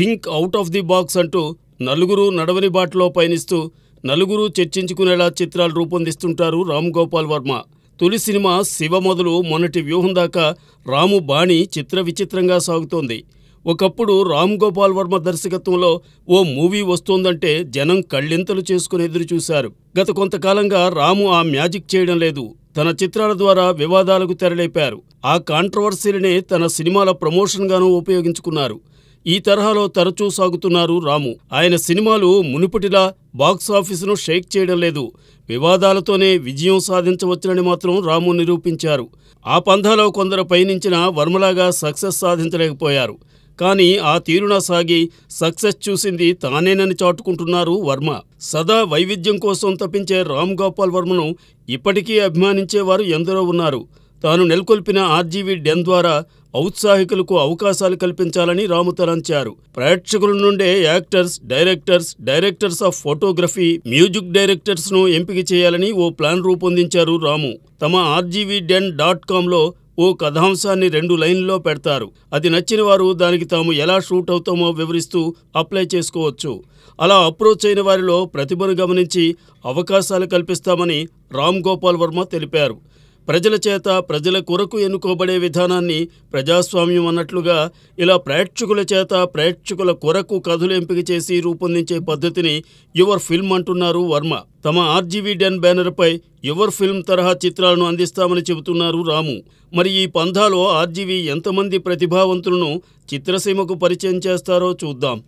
think out of the box అంటూ నలుగురు నడవని బాటలో పయనిస్తూ నలుగురు చర్చించుకునేలా చిత్రాలు రూపొందిస్తుంటారు రామ్ గోపాల్ వర్మ తొలి సినిమా శివ మొదలు మొన్నటి వ్యూహం దాకా రాము బాణి చిత్ర విచిత్రంగా సాగుతోంది ఒకప్పుడు రామ్ గోపాల్ వర్మ దర్శకత్వంలో ఓ మూవీ వస్తోందంటే జనం కళ్ళింతలు చేసుకుని ఎదురుచూశారు గత కొంతకాలంగా రాము ఆ మ్యాజిక్ చేయడం లేదు తన చిత్రాల ద్వారా వివాదాలకు తెరలేపారు ఆ కాంట్రవర్సీలనే తన సినిమాల ప్రమోషన్గానూ ఉపయోగించుకున్నారు ఈ తరహాలో తరచూ సాగుతున్నారు రాము ఆయన సినిమాలు మునుపటిలా బాక్సాఫీసును షేక్ చేయడం లేదు వివాదాలతోనే విజయం సాధించవచ్చునని మాత్రం రాము నిరూపించారు ఆ పంధాలో కొందరు పయనించిన వర్మలాగా సక్సెస్ సాధించలేకపోయారు కానీ ఆ తీరున సాగి సక్సెస్ చూసింది తానేనని చాటుకుంటున్నారు వర్మ సదా వైవిధ్యం కోసం తప్పించే రామ్ గోపాల్ వర్మను ఇప్పటికీ అభిమానించేవారు ఎందరో ఉన్నారు తాను నెలకొల్పిన ఆర్జీవీ డెన్ ద్వారా ఔత్సాహికులకు అవకాశాలు కల్పించాలని రాము తలంచారు ప్రేక్షకుల నుండే actors directors directors of photography music డైరెక్టర్స్ను ఎంపిక చేయాలని ఓ ప్లాన్ రూపొందించారు రాము తమ ఆర్జీవీ డెన్ డాట్ కామ్లో ఓ కథాంశాన్ని రెండు లైన్లో పెడతారు అది నచ్చిన వారు దానికి తాము ఎలా షూట్ అవుతామో వివరిస్తూ అప్లై చేసుకోవచ్చు అలా అప్రోచ్ అయిన వారిలో ప్రతిభను గమనించి అవకాశాలు కల్పిస్తామని రామ్ గోపాల్ వర్మ తెలిపారు ప్రజల చేత ప్రజల కొరకు ఎన్నుకోబడే విధానాన్ని ప్రజాస్వామ్యం అన్నట్లుగా ఇలా ప్రేక్షకుల చేత ప్రేక్షకుల కొరకు కథలు ఎంపిక చేసి రూపొందించే పద్ధతిని యువర్ ఫిల్మ్ అంటున్నారు వర్మ తమ ఆర్జీవీ డెన్ బ్యానర్పై యువర్ ఫిల్మ్ తరహా చిత్రాలను అందిస్తామని చెబుతున్నారు రాము మరి ఈ పంథాలో ఆర్జీవీ ఎంతమంది ప్రతిభావంతులను చిత్రసీమకు పరిచయం చేస్తారో చూద్దాం